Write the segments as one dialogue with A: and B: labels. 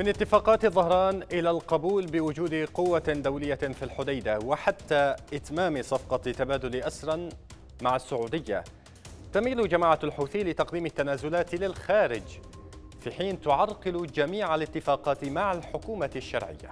A: من اتفاقات ظهران إلى القبول بوجود قوة دولية في الحديدة وحتى إتمام صفقة تبادل أسرا مع السعودية تميل جماعة الحوثي لتقديم التنازلات للخارج في حين تعرقل جميع الاتفاقات مع الحكومة الشرعية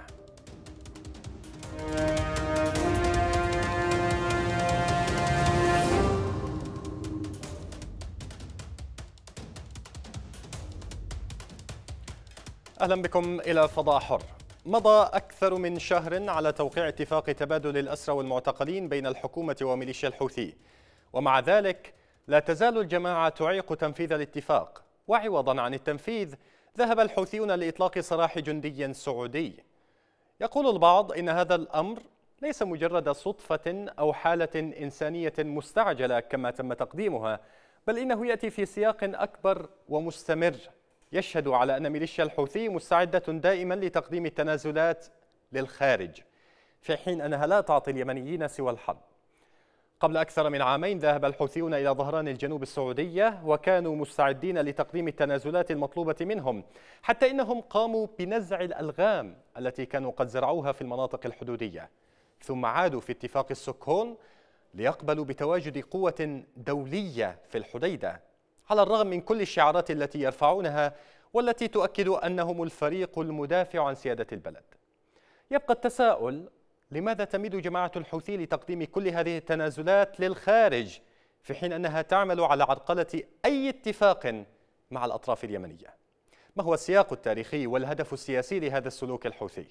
A: أهلا بكم إلى فضاء حر مضى أكثر من شهر على توقيع اتفاق تبادل الأسرى والمعتقلين بين الحكومة وميليشيا الحوثي ومع ذلك لا تزال الجماعة تعيق تنفيذ الاتفاق وعوضا عن التنفيذ ذهب الحوثيون لإطلاق سراح جندي سعودي يقول البعض إن هذا الأمر ليس مجرد صدفة أو حالة إنسانية مستعجلة كما تم تقديمها بل إنه يأتي في سياق أكبر ومستمر يشهد على أن ميليشيا الحوثي مستعدة دائما لتقديم التنازلات للخارج في حين أنها لا تعطي اليمنيين سوى الحرب قبل أكثر من عامين ذهب الحوثيون إلى ظهران الجنوب السعودية وكانوا مستعدين لتقديم التنازلات المطلوبة منهم حتى إنهم قاموا بنزع الألغام التي كانوا قد زرعوها في المناطق الحدودية ثم عادوا في اتفاق السكون ليقبلوا بتواجد قوة دولية في الحديدة على الرغم من كل الشعارات التي يرفعونها والتي تؤكد أنهم الفريق المدافع عن سيادة البلد يبقى التساؤل لماذا تميد جماعة الحوثي لتقديم كل هذه التنازلات للخارج في حين أنها تعمل على عرقلة أي اتفاق مع الأطراف اليمنية ما هو السياق التاريخي والهدف السياسي لهذا السلوك الحوثي؟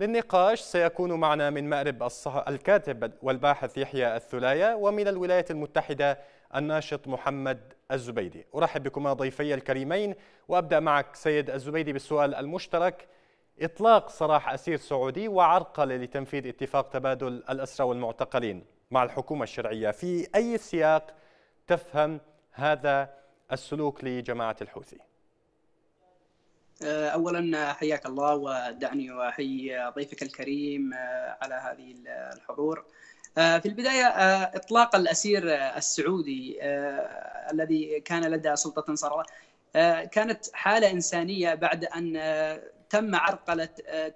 A: للنقاش سيكون معنا من مأرب الكاتب والباحث يحيى الثلايا ومن الولايات المتحدة الناشط محمد الزبيدي أرحب بكما ضيفي الكريمين وأبدأ معك سيد الزبيدي بالسؤال المشترك إطلاق سراح أسير سعودي وعرقلة لتنفيذ اتفاق تبادل الأسرى والمعتقلين مع الحكومة الشرعية في أي سياق تفهم هذا السلوك لجماعة الحوثي
B: آه، اولا حياك الله ودعني واحيي ضيفك الكريم آه، على هذه الحضور. آه، في البدايه اطلاق الاسير السعودي الذي كان لدى سلطه صرعه كانت حاله انسانيه بعد ان تم عرقله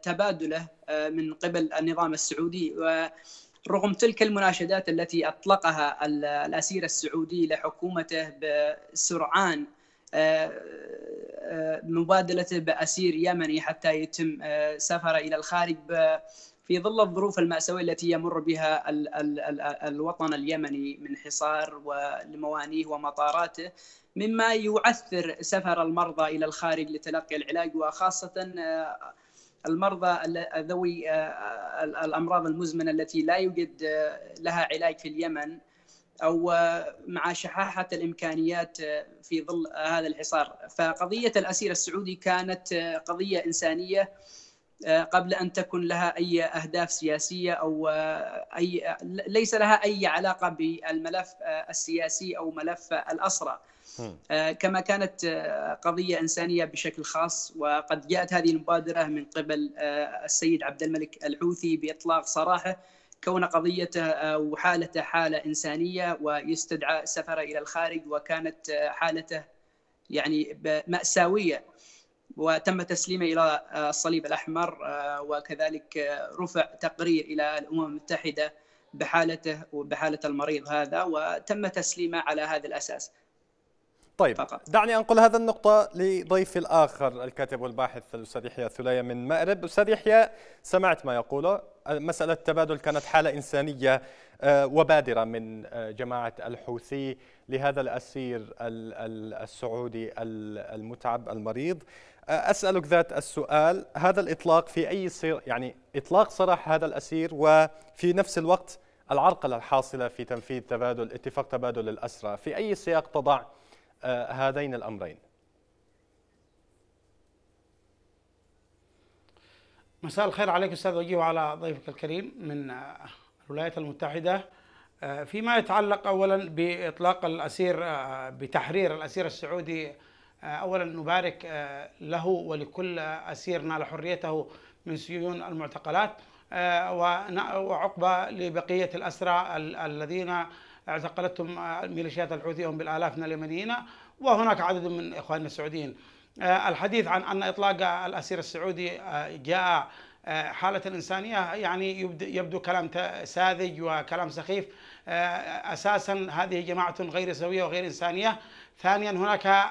B: تبادله من قبل النظام السعودي ورغم تلك المناشدات التي اطلقها الاسير السعودي لحكومته بسرعان آه، آه، مبادلته باسير يمني حتى يتم آه، سفره الى الخارج في ظل الظروف المأساوية التي يمر بها ال ال ال الوطن اليمني من حصار ولموانيه ومطاراته مما يعثر سفر المرضى إلى الخارج لتلقي العلاج وخاصة المرضى ذوي الأمراض المزمنة التي لا يوجد لها علاج في اليمن او مع شحاحه الامكانيات في ظل هذا الحصار فقضيه الاسير السعودي كانت قضيه انسانيه آه، قبل ان تكن لها اي اهداف سياسيه او آه، اي آه، ليس لها اي علاقه بالملف السياسي او ملف الاسرى كما كانت قضيه انسانيه بشكل خاص وقد جاءت هذه المبادره من قبل السيد عبد الملك الحوثي باطلاق سراحه كون قضيته آه، وحالته حالة إنسانية ويستدعى سفره إلى الخارج وكانت آه، حالته يعني مأساوية وتم تسليمه إلى آه، الصليب الأحمر وكذلك رفع تقرير إلى الأمم المتحدة بحالته وبحالة المريض هذا وتم تسليمه على هذا الأساس
A: طيب فقط. دعني أنقل هذا النقطة لضيفي الآخر الكاتب والباحث الأستاذ يحيى ثلايه من مأرب أستاذ يحيى سمعت ما يقوله مسألة التبادل كانت حالة إنسانية آه، وبادرة من آه، جماعة الحوثي لهذا الأسير السعودي المتعب المريض آه، أسألك ذات السؤال هذا الإطلاق في أي صير يعني إطلاق سراح هذا الأسير وفي نفس الوقت العرقلة الحاصلة في تنفيذ تبادل اتفاق تبادل الأسرى في أي سياق تضع هذين الأمرين مساء الخير
C: عليك استاذ وجيه وعلى ضيفك الكريم من آه، الولايات المتحده آه، فيما يتعلق اولا باطلاق الاسير آه، بتحرير الاسير السعودي اولا نبارك له ولكل اسير نال حريته من سجون المعتقلات وعقبه لبقيه الاسرى الذين اعتقلتهم ميليشيات الحوثي هم بالالاف من اليمنيين وهناك عدد من اخواننا السعوديين آه، الحديث عن ان اطلاق الاسير السعودي آه، جاء آه، حالة إنسانية يعني يبدو كلام ساذج وكلام سخيف أساسا هذه جماعة غير سوية وغير إنسانية ثانيا هناك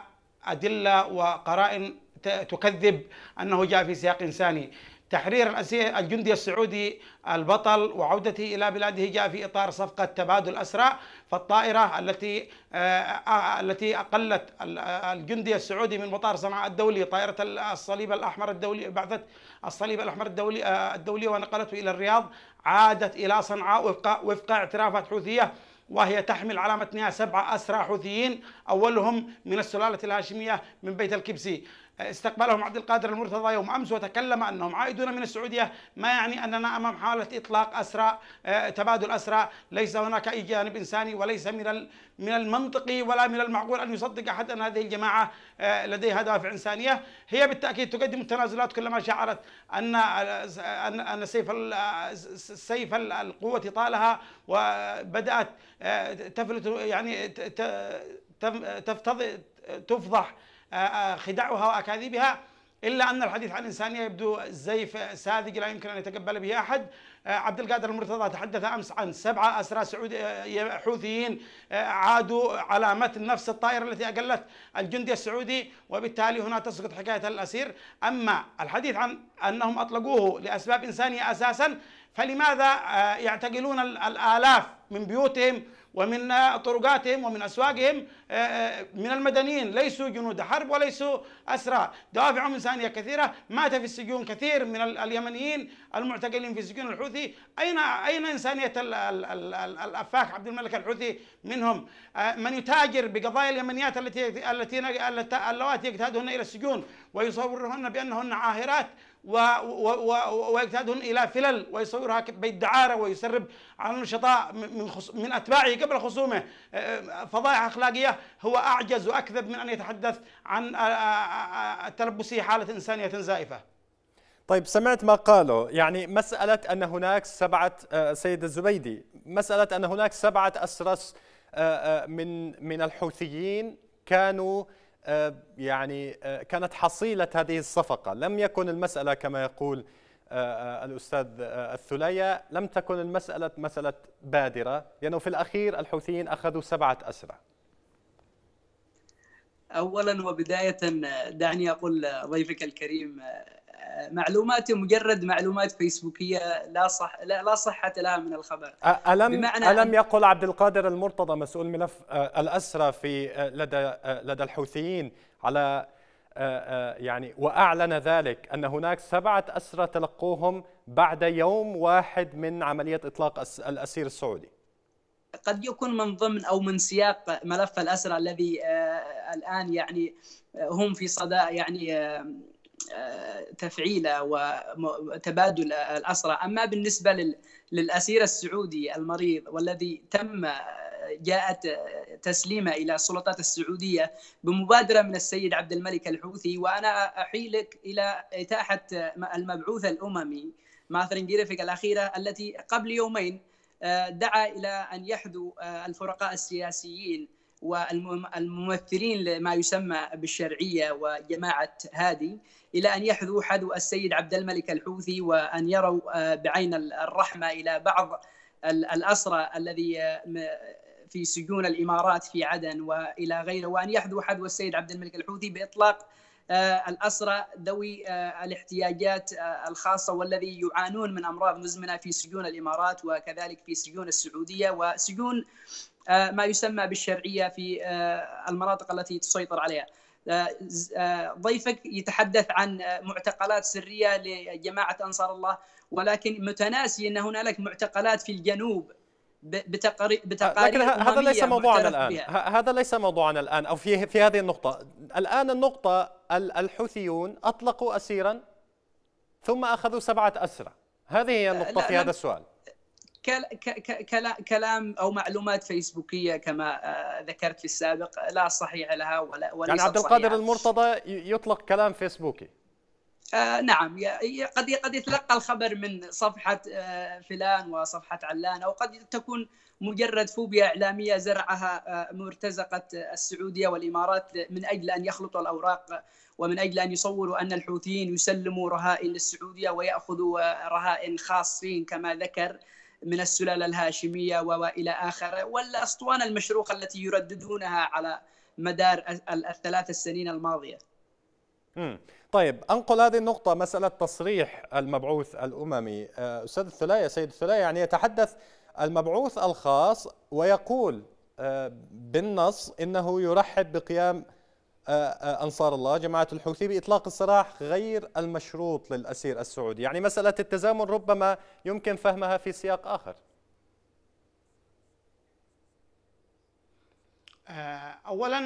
C: أدلة وقرائن تكذب أنه جاء في سياق إنساني تحرير الأسير الجندي السعودي البطل وعودته إلى بلاده جاء في إطار صفقة تبادل أسرى فالطائرة التي آه، آه، التي أقلت آه، الجندي السعودي من مطار صنعاء الدولي طائرة الصليب الأحمر الدولي بعثت الصليب الأحمر الدولي الدولي ونقلته إلى الرياض عادت إلى صنعاء وفق وفق اعترافات حوثية وهي تحمل على متنها سبعة أسرى حوثيين أولهم من السلالة الهاشمية من بيت الكبسي استقبلهم عبد القادر المرتضى يوم امس وتكلم انهم عائدون من السعوديه ما يعني اننا امام حاله اطلاق اسرى آه، تبادل اسرى ليس هناك اي جانب انساني وليس من من المنطقي ولا من المعقول ان يصدق احد ان هذه الجماعه آه، لديها دوافع انسانيه هي بالتاكيد تقدم التنازلات كلما شعرت ان ان سيف سيف القوه طالها وبدات آه، تفلت يعني تفتضح آه، آه، خداعها واكاذيبها الا ان الحديث عن الانسانيه يبدو زيف ساذج لا يمكن ان يتقبل به احد آه، عبد القادر المرتضى تحدث امس عن سبعه اسرى سعودي حوثيين عادوا على متن نفس الطائره التي اقلت الجندي السعودي وبالتالي هنا تسقط حكايه الاسير اما الحديث عن انهم اطلقوه لاسباب انسانيه اساسا فلماذا يعتقلون الالاف من بيوتهم ومن آه، طرقاتهم ومن أسواقهم آه، آه، من المدنيين ليسوا جنود حرب وليسوا أسرى دوافعهم إنسانية كثيرة مات في السجون كثير من اليمنيين المعتقلين في سجون الحوثي أين أين إنسانية الأفاك عبد الملك الحوثي منهم من يتاجر بقضايا اليمنيات التي التي اللواتي يجتهدهن إلى السجون ويصورهن بأنهن عاهرات ويجتهدون الى فلل ويصورها بيت دعاره ويسرب عن النشطاء من من اتباعه قبل خصومه أه، أه، فضائح اخلاقيه هو اعجز واكذب من ان يتحدث عن أه، تلبسه حاله انسانيه زائفه.
A: طيب سمعت ما قاله يعني مسألة أن هناك سبعة سيد الزبيدي مسألة أن هناك سبعة أسرس من من الحوثيين كانوا آه، يعني آه، كانت حصيلة هذه الصفقة لم يكن المسألة كما يقول آه، الأستاذ الثلية لم تكن المسألة مسألة بادرة لأنه في الأخير الحوثيين أخذوا سبعة أسرى أولا وبداية
B: دعني أقول ضيفك الكريم معلوماته مجرد معلومات
A: فيسبوكيه
B: لا صح لا صحه لها من الخبر الم بمعنى الم
A: يقل عبد القادر المرتضى مسؤول ملف الاسرى في لدى لدى الحوثيين على يعني واعلن ذلك ان هناك سبعه اسرى تلقوهم بعد يوم واحد من عمليه اطلاق الاسير السعودي
B: قد يكون من ضمن او من سياق ملف الاسرى الذي الان يعني هم في صدى يعني تفعيله وتبادل الأسرة أما بالنسبة للأسير السعودي المريض والذي تم جاءت تسليمة إلى السلطات السعودية بمبادرة من السيد عبد الملك الحوثي وأنا أحيلك إلى إتاحة المبعوث الأممي ماثرين جيرفيك الأخيرة التي قبل يومين آه، دعا إلى أن يحذو آه، الفرقاء السياسيين والممثلين لما يسمى بالشرعيه وجماعه هادي الى ان يحذو حذو السيد عبد الملك الحوثي وان يروا آه، بعين الرحمه الى بعض الاسرى الذي آه، في سجون الامارات في عدن والى غيره وان يحذو حذو السيد عبد الملك الحوثي باطلاق آه، الاسرى ذوي الاحتياجات الخاصه والذي يعانون من امراض مزمنه في سجون الامارات وكذلك في سجون السعوديه وسجون آه، ما يسمى بالشرعيه في آه، المناطق التي تسيطر عليها. آه، ضيفك يتحدث عن معتقلات سريه لجماعه انصار الله ولكن متناسي ان هنالك معتقلات في الجنوب بتقارير لكن هذا ليس موضوعنا الان بها.
A: هذا ليس موضوعنا الان او في في هذه النقطه الان النقطه الحوثيون اطلقوا اسيرا ثم اخذوا سبعه اسرى هذه هي النقطه في هذا السؤال كلام او معلومات
B: فيسبوكيه كما آه، ذكرت في السابق لا صحيح لها ولا ولا يعني عبد القادر
A: المرتضى يطلق كلام فيسبوكي
B: آه نعم قد قد يتلقى الخبر من صفحه آه فلان وصفحه علان او قد تكون مجرد فوبيا اعلاميه زرعها آه مرتزقه السعوديه والامارات من اجل ان يخلطوا الاوراق ومن اجل ان يصوروا ان الحوثيين يسلموا رهائن للسعوديه وياخذوا آه، رهائن خاصين كما ذكر من السلاله الهاشميه والى اخره والاسطوانه المشروخه التي يرددونها على مدار الثلاث السنين الماضيه.
A: امم طيب انقل هذه النقطة مسألة تصريح المبعوث الأممي آه، أستاذ الثلايا سيد الثلايا يعني يتحدث المبعوث الخاص ويقول آه، بالنص إنه يرحب بقيام آه، آه، أنصار الله جماعة الحوثي بإطلاق السراح غير المشروط للأسير السعودي يعني مسألة التزامن ربما يمكن فهمها في سياق آخر آه، اولا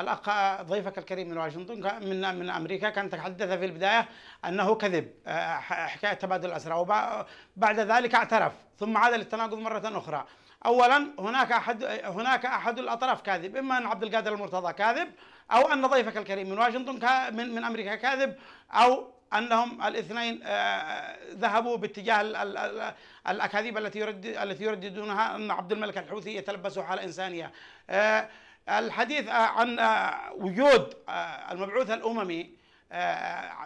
A: الاخ ضيفك الكريم من
C: واشنطن من من امريكا كان تحدث في البدايه انه كذب حكايه تبادل الاسرى وبعد ذلك اعترف ثم عاد للتناقض مره اخرى اولا هناك احد هناك احد الاطراف كاذب اما ان عبد القادر المرتضى كاذب او ان ضيفك الكريم من واشنطن من من امريكا كاذب او انهم الاثنين آه، آه، ذهبوا باتجاه الاكاذيب التي يرد التي يرددونها ان عبد الملك الحوثي يتلبس حاله انسانيه. آه، الحديث عن وجود المبعوث الاممي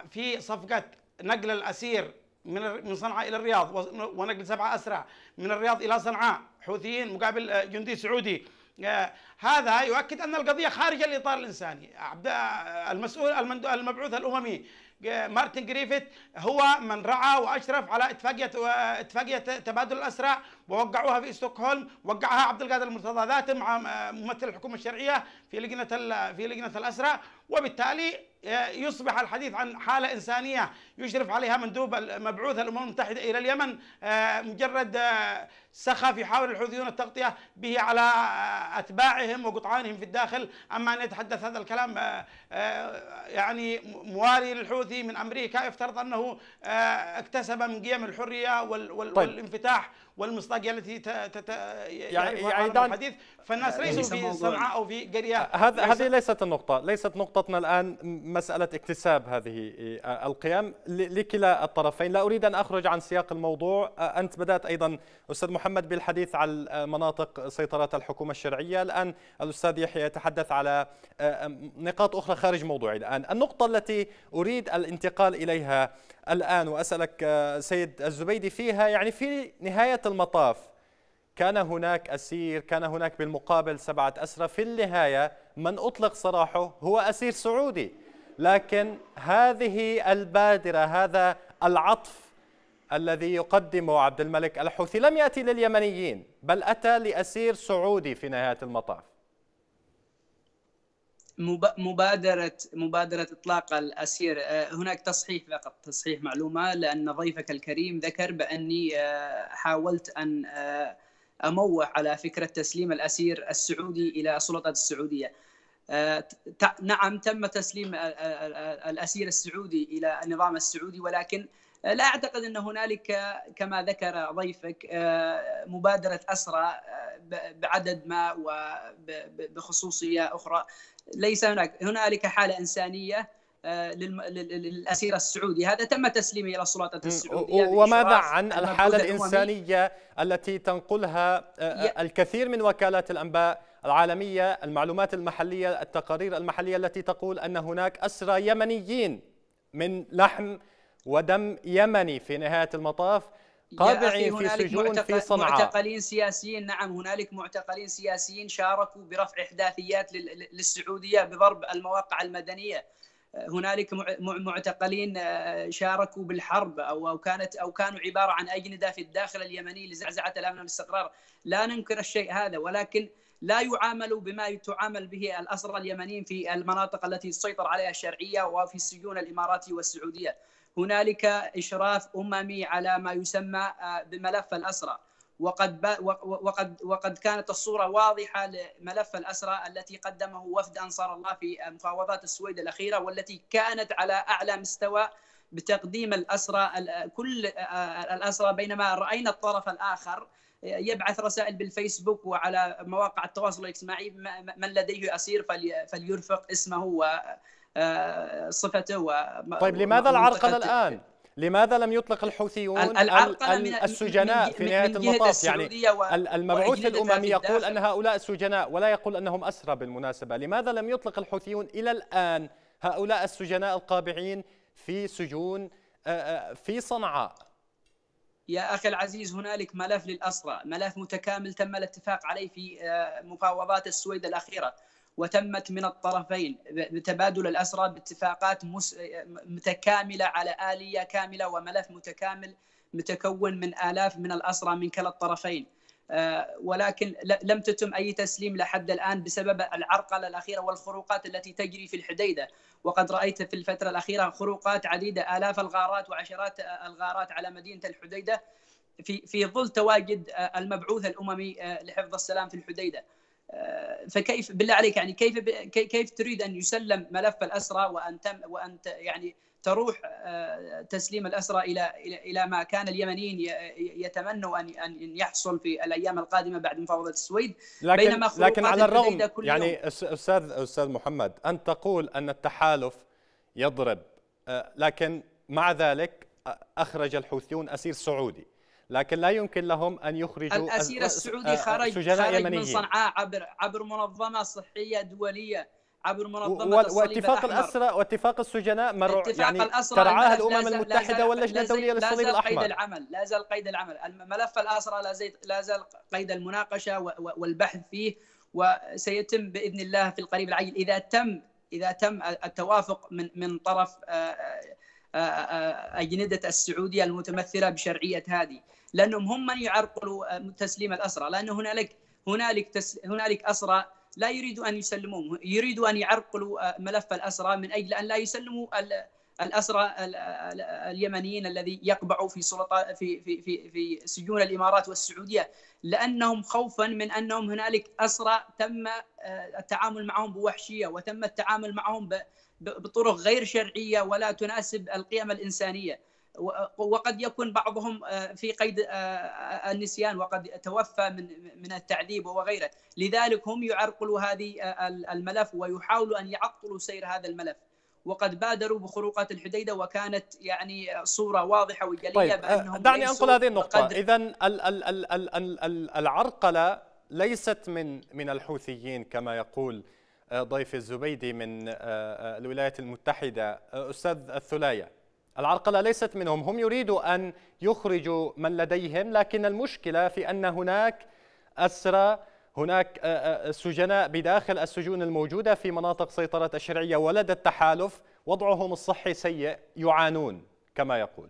C: في صفقه نقل الاسير من من صنعاء الى الرياض ونقل سبعه اسرى من الرياض الى صنعاء حوثيين مقابل جندي سعودي آه، هذا يؤكد ان القضيه خارج الاطار الانساني المسؤول المبعوث الاممي آه، مارتن جريفيث هو من رعى واشرف على اتفاقيه آه، اتفاقيه تبادل الاسرى ووقعوها في ستوكهولم وقعها عبد القادر المرتضى ذاته مع آه، ممثل الحكومه الشرعيه في لجنه في لجنه الاسرى وبالتالي آه، يصبح الحديث عن حاله انسانيه يشرف عليها مندوب مبعوث الامم المتحده الى اليمن آه، مجرد سخف يحاول الحوثيون التغطيه به على اتباعهم وقطعانهم في الداخل اما ان يتحدث هذا الكلام يعني موالي للحوثي من امريكا يفترض انه اكتسب من قيم الحريه طيب. والانفتاح طيب. والمصداقيه التي يعني يعيدان يعني الحديث فالناس يعني ليسوا في صنعاء او في قريه هذا هذه
A: ليست النقطه ليست نقطتنا الان مساله اكتساب هذه آه، القيم لكلا الطرفين لا اريد ان اخرج عن سياق الموضوع آه، انت بدات ايضا استاذ محمد بالحديث عن آه، مناطق سيطره الحكومه الشرعيه الان الاستاذ يحيى يتحدث على نقاط اخرى خارج موضوعي الان النقطه التي اريد الانتقال اليها الان واسالك سيد الزبيدي فيها يعني في نهايه المطاف كان هناك أسير كان هناك بالمقابل سبعة أسرى في النهاية من أطلق سراحه هو أسير سعودي لكن هذه البادرة هذا العطف الذي يقدمه عبد الملك الحوثي لم يأتي لليمنيين بل أتى لأسير سعودي في نهاية المطاف
B: مبادره مبادره اطلاق الاسير آه، هناك تصحيح فقط تصحيح معلومه لان ضيفك الكريم ذكر باني آه، حاولت ان آه، اموه على فكره تسليم الاسير السعودي الى السلطات السعوديه نعم تم تسليم الاسير السعودي الى النظام السعودي ولكن لا اعتقد ان هنالك كما ذكر ضيفك مبادره اسرى بعدد ما وبخصوصيه اخرى ليس هناك هنالك حاله انسانيه آه، للاسير السعودي هذا تم تسليمه الى السلطات السعوديه وماذا عن الحاله الانسانيه
A: التي تنقلها آه، آه، الكثير من وكالات الانباء العالميه المعلومات المحليه التقارير المحليه التي تقول ان هناك اسرى يمنيين من لحم ودم يمني في نهايه المطاف قابعين في سجون في صنعاء معتقلين
B: سياسيين نعم هنالك معتقلين سياسيين شاركوا برفع إحداثيات للسعودية بضرب المواقع المدنية هنالك معتقلين آه، شاركوا بالحرب او كانت او كانوا عباره عن اجنده في الداخل اليمني لزعزعه الامن والاستقرار، لا ننكر الشيء هذا ولكن لا يعاملوا بما تعامل به الاسرى اليمنيين في المناطق التي تسيطر عليها الشرعيه وفي السجون الاماراتيه والسعوديه. هنالك اشراف اممي على ما يسمى آه، بملف الاسرى وقد ب... وقد وقد كانت الصوره واضحه لملف الاسرى التي قدمه وفد انصار الله في آه، مفاوضات السويد الاخيره والتي كانت على اعلى مستوى بتقديم الاسرى كل آه، الاسرى بينما راينا الطرف الاخر يبعث رسائل بالفيسبوك وعلى مواقع التواصل الاجتماعي من لديه اسير فليرفق اسمه و
A: آه، صفته و طيب لماذا العرقله الان؟ لماذا لم يطلق الحوثيون السجناء في نهايه المطاف يعني المبعوث الاممي يقول ان هؤلاء السجناء ولا يقول انهم اسرى بالمناسبه لماذا لم يطلق الحوثيون الى الان هؤلاء السجناء القابعين في سجون آه، آه، في صنعاء
B: يا اخي العزيز هنالك ملف للاسرى ملف متكامل تم الاتفاق عليه في مفاوضات السويد الاخيره وتمت من الطرفين بتبادل الأسرى باتفاقات متكاملة على آلية كاملة وملف متكامل متكون من آلاف من الأسرى من كلا الطرفين آه، ولكن لم تتم اي تسليم لحد الان بسبب العرقله الاخيره والخروقات التي تجري في الحديده وقد رايت في الفتره الاخيره خروقات عديده الاف الغارات وعشرات الغارات على مدينه الحديده في في ظل تواجد آه، المبعوث الاممي آه، لحفظ السلام في الحديده فكيف بالله عليك يعني كيف كيف تريد ان يسلم ملف الاسرى وان تم وان يعني تروح آه، تسليم الاسرى الى الى ما كان اليمنيين يتمنوا ان ان يحصل في الايام القادمه بعد مفاوضه السويد لكن بينما لكن على الرغم يعني يوم.
A: استاذ استاذ محمد انت تقول ان التحالف يضرب آه، لكن مع ذلك آه، اخرج الحوثيون اسير سعودي لكن لا يمكن لهم ان يخرجوا الاسير أه، السعودي أه، خرج خرج يمنيين. من صنعاء
B: عبر عبر منظمه صحيه دوليه عبر منظمه واتفاق الاسرى
A: واتفاق السجناء مر يعني ترعاه الامم المتحده واللجنه الدوليه للصليب الاحمر لا زال قيد
B: العمل لا زال قيد العمل ملف الاسرى لا زال قيد المناقشه والبحث فيه وسيتم باذن الله في القريب العاجل اذا تم اذا تم التوافق من من طرف آه، آه، آه، آه، اجنده السعوديه المتمثله بشرعيه هذه لانهم هم من يعرقلوا تسليم الاسرى لان هنالك هنالك تس هنالك اسرى لا يريدوا ان يسلموهم يريدوا ان يعرقلوا ملف الاسرى من اجل ان لا يسلموا الاسرى اليمنيين الذي يقبعوا في سلطه في في في في سجون الامارات والسعوديه لانهم خوفا من انهم هنالك اسرى تم التعامل معهم بوحشيه وتم التعامل معهم ب بطرق غير شرعيه ولا تناسب القيم الانسانيه وقد يكون بعضهم آه، في قيد آه، آه، النسيان وقد توفى من من التعذيب وغيره لذلك هم يعرقلوا هذه الملف ويحاولوا ان يعطلوا سير هذا الملف وقد بادروا بخروقات الحديده وكانت يعني صوره واضحه وجليه طيب بانهم دعني انقل هذه النقطه
A: اذا العرقله ليست من من الحوثيين كما يقول ضيف الزبيدي من آه، آه، الولايات المتحدة آه، أستاذ الثلاية العرقلة ليست منهم هم يريدوا أن يخرجوا من لديهم لكن المشكلة في أن هناك أسرى هناك سجناء بداخل السجون الموجودة في مناطق سيطرة الشرعية ولدى التحالف وضعهم الصحي سيء يعانون كما يقول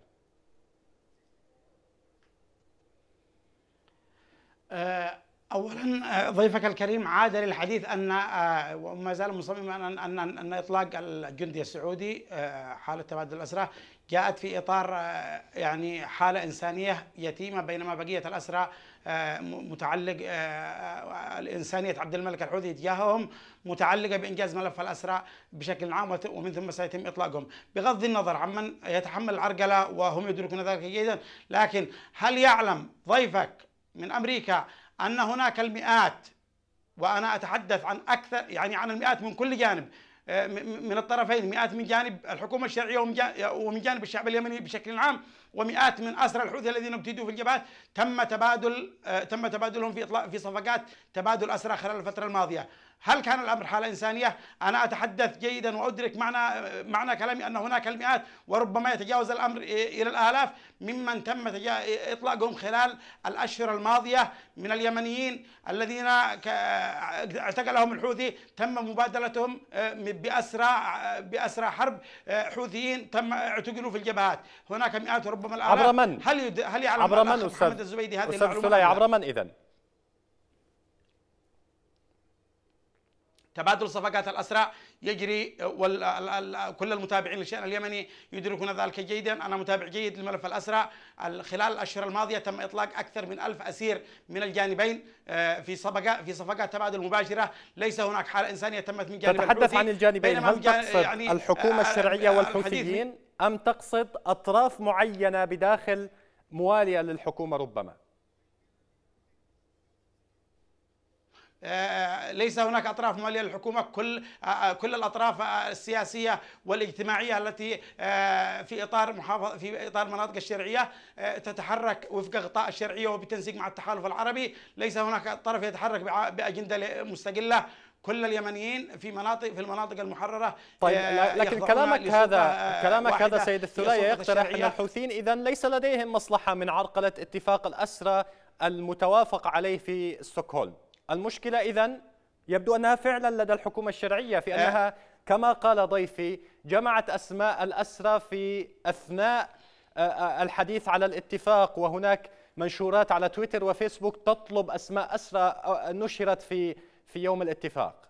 C: اولا آه، ضيفك الكريم عاد للحديث ان آه، وما زال مصمما ان ان اطلاق الجندي السعودي آه، حاله تبادل الاسرى جاءت في اطار يعني حاله انسانيه يتيمه بينما بقيه الاسرى متعلق الانسانيه عبد الملك الحوثي تجاههم متعلقه بانجاز ملف الاسرى بشكل عام ومن ثم سيتم اطلاقهم بغض النظر عمن يتحمل العرقله وهم يدركون ذلك جيدا لكن هل يعلم ضيفك من امريكا أن هناك المئات وأنا أتحدث عن أكثر يعني عن المئات من كل جانب آه، من الطرفين مئات من جانب الحكومة الشرعية ومن جانب الشعب اليمني بشكل عام ومئات من أسرى الحوثي الذين ابتدوا في الجبهات تم تبادل آه، تم تبادلهم في إطلاق في صفقات تبادل أسرى خلال الفترة الماضية هل كان الأمر حالة إنسانية؟ أنا أتحدث جيدا وأدرك معنى معنى كلامي أن هناك المئات وربما يتجاوز الأمر إلى الآلاف ممن تم إطلاقهم خلال الأشهر الماضية من اليمنيين الذين اعتقلهم الحوثي تم مبادلتهم آه، بأسرى آه، بأسرى حرب آه، حوثيين تم اعتقلوا في الجبهات، هناك مئات وربما الآلاف عبر من؟ هل هل يعلم عبر من أستاذ الزبيدي هذه أستاذ عبر من إذا؟ تبادل صفقات الأسرى يجري كل المتابعين للشأن اليمني يدركون ذلك جيدا أنا متابع جيد لملف الأسرى خلال الأشهر الماضية تم إطلاق أكثر من ألف أسير من الجانبين آه، في صفقة في صفقات تبادل مباشرة ليس هناك حالة إنسانية تمت من جانب تتحدث عن الجانبين هل تقصد يعني
A: الحكومة آه، الشرعية آه، والحوثيين أم تقصد أطراف معينة بداخل موالية للحكومة ربما
C: آه، ليس هناك اطراف ماليه للحكومه كل آه، آه، كل الاطراف السياسيه والاجتماعيه التي في اطار محافظه في اطار المناطق الشرعيه تتحرك وفق غطاء الشرعيه وبالتنسيق مع التحالف العربي ليس هناك طرف يتحرك باجنده مستقله كل اليمنيين في مناطق في المناطق المحرره طيب لكن كلامك هذا كلامك هذا سيد الثلية يقترح ان
A: الحوثيين اذا ليس لديهم مصلحه من عرقله اتفاق الاسرى المتوافق عليه في ستوكهولم المشكلة إذا يبدو أنها فعلا لدى الحكومة الشرعية في أنها آه. كما قال ضيفي جمعت أسماء الأسرى في أثناء آه، آه، الحديث على الاتفاق وهناك منشورات على تويتر وفيسبوك تطلب أسماء أسرى نشرت في في يوم الاتفاق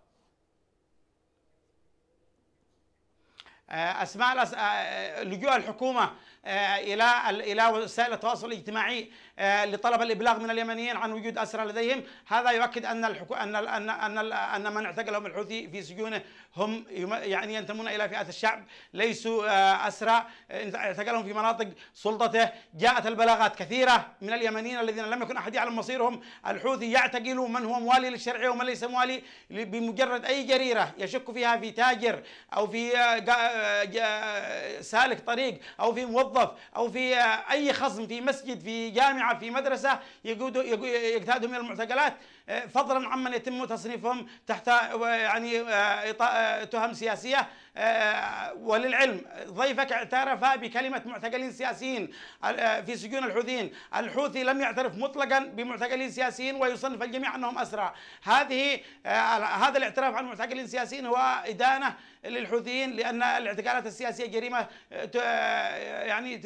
C: آه، اسماء آه، آه، لجوء الحكومه الى الى وسائل التواصل الاجتماعي لطلب الابلاغ من اليمنيين عن وجود اسرى لديهم هذا يؤكد ان ان ان ان من اعتقلهم الحوثي في سجونه هم يعني ينتمون الى فئه الشعب ليسوا اسرى اعتقلهم في مناطق سلطته جاءت البلاغات كثيره من اليمنيين الذين لم يكن احد يعلم مصيرهم الحوثي يعتقل من هو موالي للشرعيه ومن ليس موالي بمجرد اي جريره يشك فيها في تاجر او في سالك طريق او في موظف او في اي خصم في مسجد في جامعه في مدرسه يقتادهم من المعتقلات فضلا عمن يتم تصنيفهم تحت يعني تهم سياسيه وللعلم ضيفك اعترف بكلمه معتقلين سياسيين في سجون الحوثيين، الحوثي لم يعترف مطلقا بمعتقلين سياسيين ويصنف الجميع انهم اسرى، هذه هذا الاعتراف عن معتقلين سياسيين هو ادانه للحوثيين لان الاعتقالات السياسيه جريمه يعني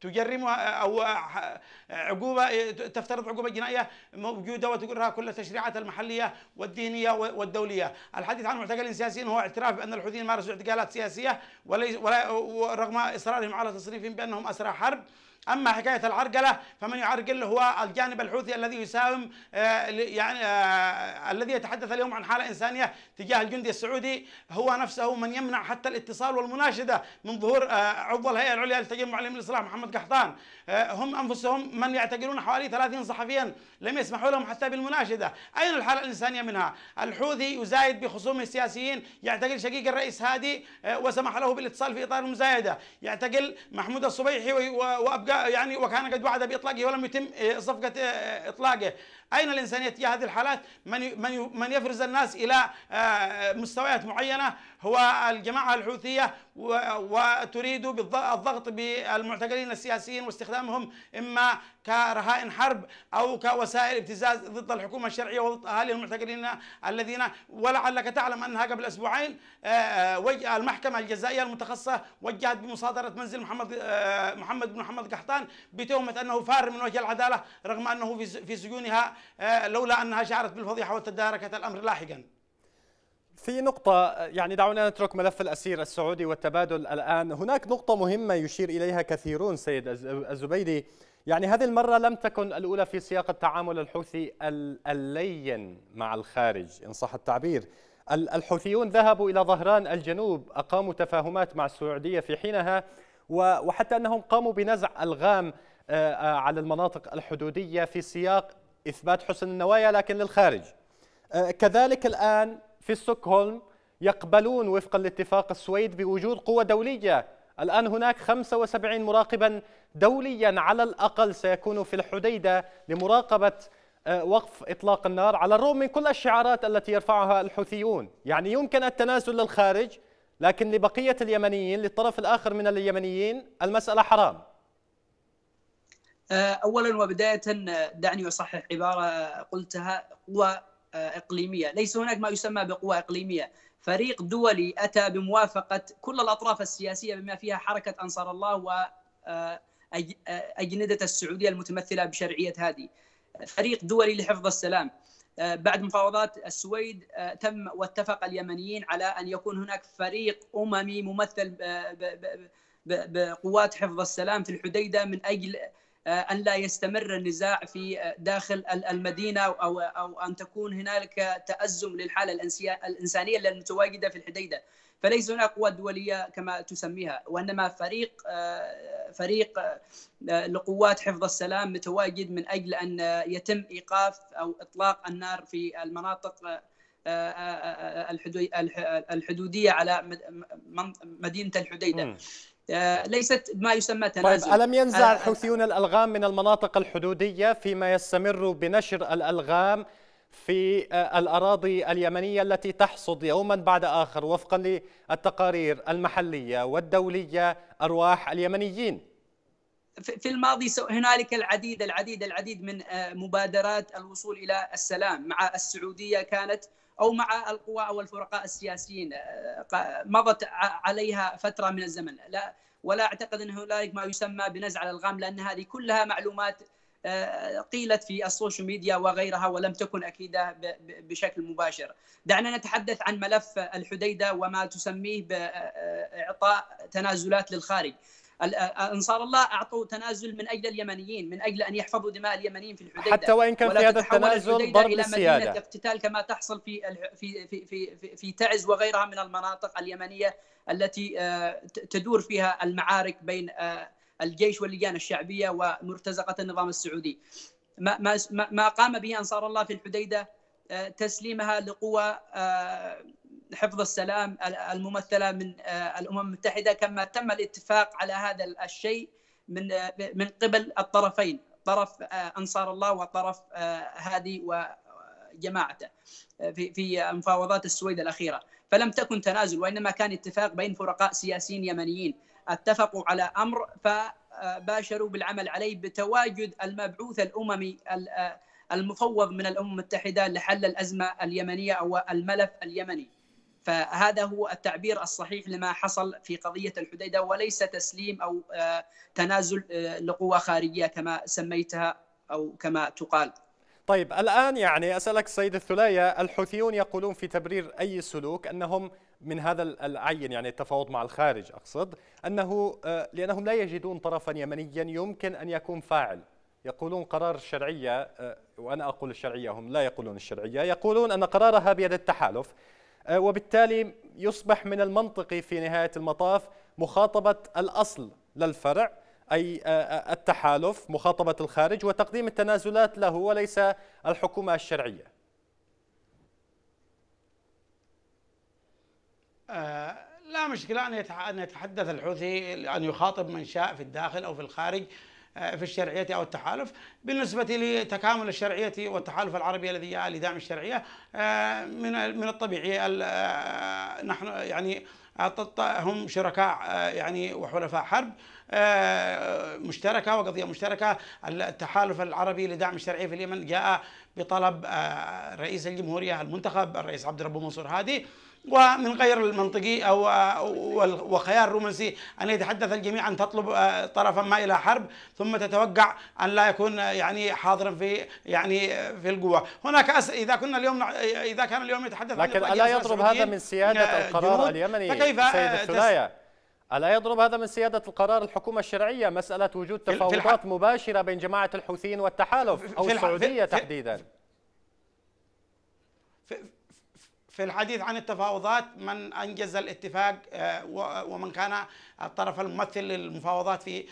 C: تجرمها آه، او آه، عقوبه آه، تفترض عقوبه جنائيه موجوده وتقرها كل التشريعات المحليه والدينيه والدوليه، الحديث عن معتقل سياسي هو اعتراف بان الحوثيين مارسوا اعتقالات سياسيه وليس اصرارهم على تصريفهم بانهم اسرى حرب أما حكاية العرقلة فمن يعرقل هو الجانب الحوثي الذي يساهم آه، يعني آه، الذي يتحدث اليوم عن حالة إنسانية تجاه الجندي السعودي هو نفسه من يمنع حتى الاتصال والمناشدة من ظهور آه، عضو الهيئة العليا للتجمع العلمي للاصلاح محمد قحطان هم أنفسهم من يعتقلون حوالي 30 صحفيا لم يسمحوا لهم حتى بالمناشدة أين الحالة الإنسانية منها الحوثي يزايد بخصومه السياسيين يعتقل شقيق الرئيس هادي وسمح له بالاتصال في إطار المزايدة يعتقل محمود الصبيحي وأبقى يعني وكان قد وعد باطلاقه ولم يتم إيه، صفقه إيه، اطلاقه أين الإنسانية تجاه هذه الحالات من من من يفرز الناس إلى آه، مستويات معينة هو الجماعة الحوثية وتريد الضغط بالمعتقلين السياسيين واستخدامهم إما كرهائن حرب أو كوسائل ابتزاز ضد الحكومة الشرعية وضد أهالي المعتقلين الذين ولعلك تعلم أنها قبل أسبوعين آه، آه، المحكمة الجزائية المتخصصة وجهت بمصادرة منزل محمد محمد بن محمد قحطان بتهمة أنه فار من وجه العدالة رغم أنه في سجونها آه، لولا أنها شعرت بالفضيحة وتداركت الأمر لاحقا
A: في نقطة يعني دعونا نترك ملف الأسير السعودي والتبادل الآن هناك نقطة مهمة يشير إليها كثيرون سيد الزبيدي يعني هذه المرة لم تكن الأولى في سياق التعامل الحوثي اللين مع الخارج إن صح التعبير الحوثيون ذهبوا إلى ظهران الجنوب أقاموا تفاهمات مع السعودية في حينها وحتى أنهم قاموا بنزع ألغام آه، آه، على المناطق الحدودية في سياق إثبات حسن النوايا لكن للخارج أه، كذلك الآن في ستوكهولم يقبلون وفقا لاتفاق السويد بوجود قوة دولية الآن هناك 75 مراقبا دوليا على الأقل سيكون في الحديدة لمراقبة أه، وقف إطلاق النار على الرغم من كل الشعارات التي يرفعها الحوثيون يعني يمكن التنازل للخارج لكن لبقية اليمنيين للطرف الآخر من اليمنيين المسألة حرام
B: آه، اولا وبدايه آه، دعني اصحح عباره قلتها قوى آه، اقليميه، ليس هناك ما يسمى بقوى اقليميه، فريق دولي اتى بموافقه كل الاطراف السياسيه بما فيها حركه انصار الله و اجنده السعوديه المتمثله بشرعيه هذه فريق دولي لحفظ السلام. بعد مفاوضات السويد تم واتفق اليمنيين على ان يكون هناك فريق اممي ممثل بقوات حفظ السلام في الحديده من اجل آه، ان لا يستمر النزاع في آه، داخل المدينه او او ان تكون هنالك تازم للحاله الانسانيه المتواجده في الحديده فليس هناك قوى دوليه كما تسميها وانما فريق آه، فريق لقوات حفظ السلام متواجد من اجل ان يتم ايقاف او اطلاق النار في المناطق الحدوديه على
A: مدينه الحديده آه،
B: ليست ما يسمى طيب، تنازل طيب ألم ينزع الحوثيون
A: آه، الألغام من المناطق الحدودية فيما يستمر بنشر الألغام في آه، الأراضي اليمنية التي تحصد يوما بعد آخر وفقا للتقارير المحلية والدولية أرواح اليمنيين في الماضي
B: هنالك العديد العديد العديد
A: من مبادرات الوصول الى السلام مع السعوديه
B: كانت او مع القوى او الفرقاء السياسيين آه، مضت عليها فتره من الزمن لا ولا اعتقد ان هنالك ما يسمى بنزع الالغام الغام لان هذه كلها معلومات آه، قيلت في السوشيال ميديا وغيرها ولم تكن اكيده بشكل مباشر. دعنا نتحدث عن ملف الحديده وما تسميه باعطاء آه، تنازلات للخارج. انصار الله اعطوا تنازل من اجل اليمنيين من اجل ان يحفظوا دماء اليمنيين في الحديده حتى وان كان في هذا التنازل ضرب الى مدينه اقتتال كما تحصل في في في في, في تعز وغيرها من المناطق اليمنيه التي آه، تدور فيها المعارك بين آه، الجيش واللجان الشعبيه ومرتزقه النظام السعودي ما ما ما قام به انصار الله في الحديده آه، تسليمها لقوى حفظ السلام الممثله من آه، الامم المتحده كما تم الاتفاق على هذا الشيء من آه، من قبل الطرفين طرف آه، انصار الله وطرف هادي وجماعته في في مفاوضات السويد الاخيره فلم تكن تنازل وانما كان اتفاق بين فرقاء سياسيين يمنيين اتفقوا على امر فباشروا بالعمل عليه بتواجد المبعوث الاممي المفوض من الامم المتحده لحل الازمه اليمنيه او الملف اليمني. فهذا هو التعبير الصحيح لما حصل في قضية الحديدة وليس تسليم أو آه، تنازل آه، لقوة خارجية كما
A: سميتها أو كما تقال طيب الآن يعني أسألك سيد الثلاية الحوثيون يقولون في تبرير أي سلوك أنهم من هذا العين يعني التفاوض مع الخارج أقصد أنه آه، لأنهم لا يجدون طرفا يمنيا يمكن أن يكون فاعل يقولون قرار الشرعية وأنا أقول الشرعية هم لا يقولون الشرعية يقولون أن قرارها بيد التحالف آه، وبالتالي يصبح من المنطقي في نهاية المطاف مخاطبة الأصل للفرع أي آه، آه، التحالف مخاطبة الخارج وتقديم التنازلات له وليس الحكومة الشرعية
C: لا مشكلة أن يتحدث الحوثي أن يخاطب من شاء في الداخل أو في الخارج آه، في الشرعية أو التحالف بالنسبة لتكامل الشرعية والتحالف العربي الذي جاء لدعم الشرعية آه، من من الطبيعي آه، نحن يعني هم شركاء يعني وحلفاء حرب مشتركة وقضية مشتركة التحالف العربي لدعم الشرعية في اليمن جاء بطلب رئيس الجمهورية المنتخب الرئيس عبد الرب منصور هادي ومن غير المنطقي أو وخيار رومانسي أن يتحدث الجميع أن تطلب آه، طرفا ما إلى حرب ثم تتوقع أن لا يكون آه، يعني حاضرا في يعني آه، في القوة هناك أس... إذا كنا اليوم إذا كان اليوم يتحدث لكن ألا يضرب هذا من سيادة القرار اليمني فكيف سيد الثنايا
A: ألا يضرب هذا من سيادة القرار الحكومة الشرعية مسألة وجود تفاوضات مباشرة بين جماعة الحوثيين والتحالف أو السعودية تحديدا
C: في في الحديث عن التفاوضات من انجز الاتفاق آه، ومن كان الطرف الممثل للمفاوضات في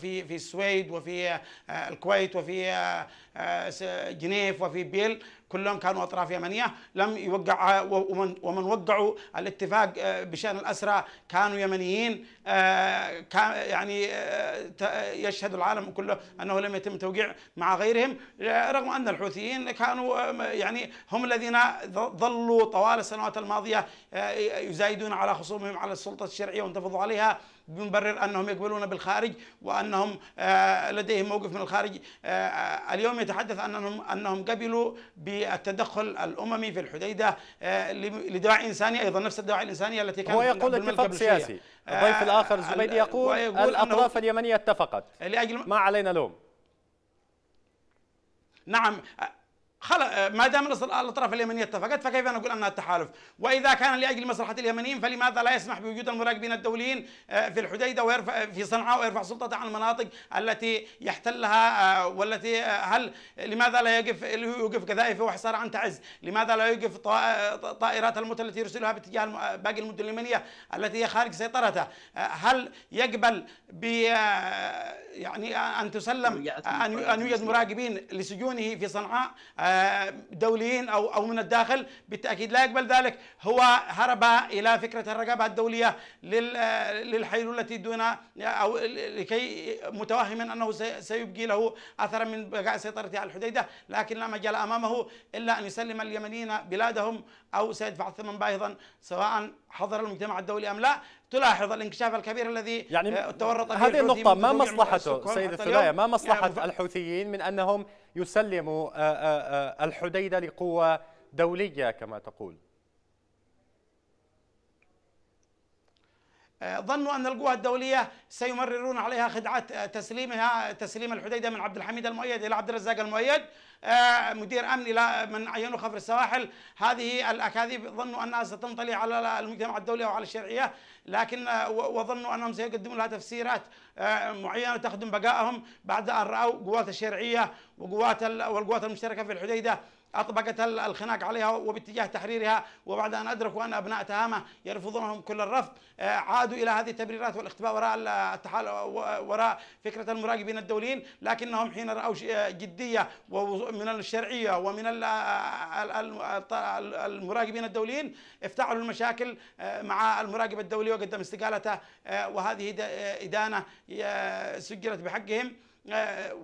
C: في في السويد وفي آه، الكويت وفي آه، آه، جنيف وفي بيل كلهم كانوا أطراف يمنية لم يوقع آه، ومن, ومن وقعوا الاتفاق آه، بشأن الأسرى كانوا يمنيين يعني يشهد العالم كله أنه لم يتم توقيع مع غيرهم رغم أن الحوثيين كانوا يعني هم الذين ظلوا طوال السنوات الماضية يزايدون على خصومهم على السلطة الشرعية وانتفضوا عليها بمبرر انهم يقبلون بالخارج وانهم آه، لديهم موقف من الخارج آه، آه، اليوم يتحدث انهم انهم قبلوا بالتدخل الاممي في الحديده لدواعي انسانيه ايضا نفس الدواعي الانسانيه التي كانت هو يقول اتفاق سياسي الضيف الاخر الزبيدي يقول, يقول الاطراف اليمنيه اتفقت لأجل ما علينا لوم نعم خلا آه، ما دام الاطراف اليمنيه اتفقت فكيف نقول انها التحالف؟ واذا كان لاجل مصلحه اليمنيين فلماذا لا يسمح بوجود المراقبين الدوليين آه، في الحديده ويرفع في صنعاء ويرفع سلطته عن المناطق التي يحتلها آه، والتي هل لماذا لا يقف يوقف قذائف وحصار عن تعز؟ لماذا لا يوقف طائرات الموت التي يرسلها باتجاه باقي المدن اليمنيه التي هي خارج سيطرته؟ هل يقبل ب يعني ان تسلم ان يوجد مراقبين لسجونه في صنعاء دوليين او او من الداخل بالتاكيد لا يقبل ذلك هو هرب الى فكره الرقابه الدوليه للحيلوله دون او لكي متوهما انه سيبقي له اثرا من بقاء سيطرته على الحديده لكن لا مجال امامه الا ان يسلم اليمنيين بلادهم او سيدفع الثمن باهظا سواء حضر المجتمع الدولي ام لا تلاحظ الانكشاف الكبير الذي يعني آه، تورط هذه النقطة ما مصلحته سيد الثنايا ما نعم،
A: مصلحة الحوثيين من أنهم يسلموا آه، آه، الحديدة لقوة دولية كما تقول
C: ظنوا أن القوى الدولية سيمررون عليها خدعة آه، تسليمها تسليم الحديدة من عبد الحميد المؤيد إلى عبد الرزاق المؤيد آه، مدير أمن إلى من عينه خفر السواحل هذه الأكاذيب ظنوا أنها ستنطلي على المجتمع الدولي وعلى الشرعية لكن آه، وظنوا أنهم سيقدموا لها تفسيرات معينة تخدم بقائهم بعد أن رأوا قوات الشرعية وقوات والقوات المشتركة في الحديدة أطبقت الخناق عليها وباتجاه تحريرها وبعد أن أدركوا أن أبناء تهامة يرفضونهم كل الرفض آه، عادوا إلى هذه التبريرات والاختباء وراء وراء فكرة المراقبين الدوليين لكنهم حين رأوا آه، جدية من الشرعية ومن آه، المراقبين الدوليين افتعلوا المشاكل مع المراقب الدولي وقدم استقالته وهذه إدانة سجلت بحقهم آه،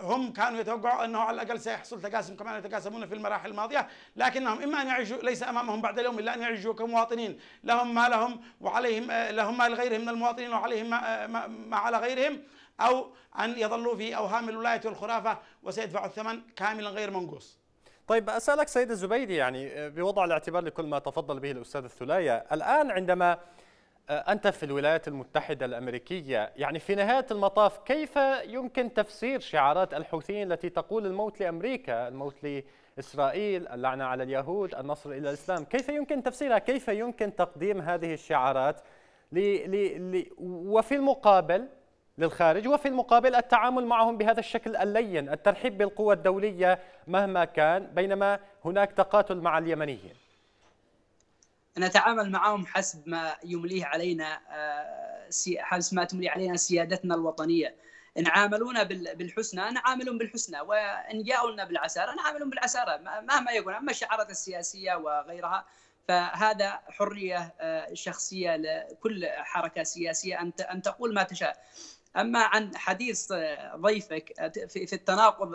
C: وهم كانوا يتوقعوا انه على الاقل سيحصل تقاسم كما يتقاسمون في المراحل الماضيه، لكنهم اما ان يعيشوا ليس امامهم بعد اليوم الا ان يعيشوا كمواطنين، لهم ما لهم وعليهم آه، لهم ما لغيرهم من المواطنين وعليهم آه، ما, على غيرهم او ان يظلوا في اوهام الولايه
A: والخرافه وسيدفعوا الثمن كاملا غير منقوص. طيب اسالك سيد الزبيدي يعني بوضع الاعتبار لكل ما تفضل به الاستاذ الثلاية، الان عندما آه، أنت في الولايات المتحدة الأمريكية يعني في نهاية المطاف كيف يمكن تفسير شعارات الحوثيين التي تقول الموت لأمريكا الموت لإسرائيل اللعنة على اليهود النصر إلى الإسلام كيف يمكن تفسيرها كيف يمكن تقديم هذه الشعارات لي لي لي وفي المقابل للخارج وفي المقابل التعامل معهم بهذا الشكل اللين الترحيب بالقوى الدولية مهما كان بينما هناك تقاتل مع اليمنيين نتعامل معهم حسب ما يمليه علينا
B: آه، حسب ما تملي علينا سيادتنا الوطنيه ان عاملونا بالحسنى نعاملهم بالحسنى وان جاؤونا بالعساره نعاملهم بالعساره مهما يقول اما الشعارات السياسيه وغيرها فهذا حريه آه، شخصيه لكل حركه سياسيه ان ان تقول ما تشاء. اما عن حديث آه، ضيفك في التناقض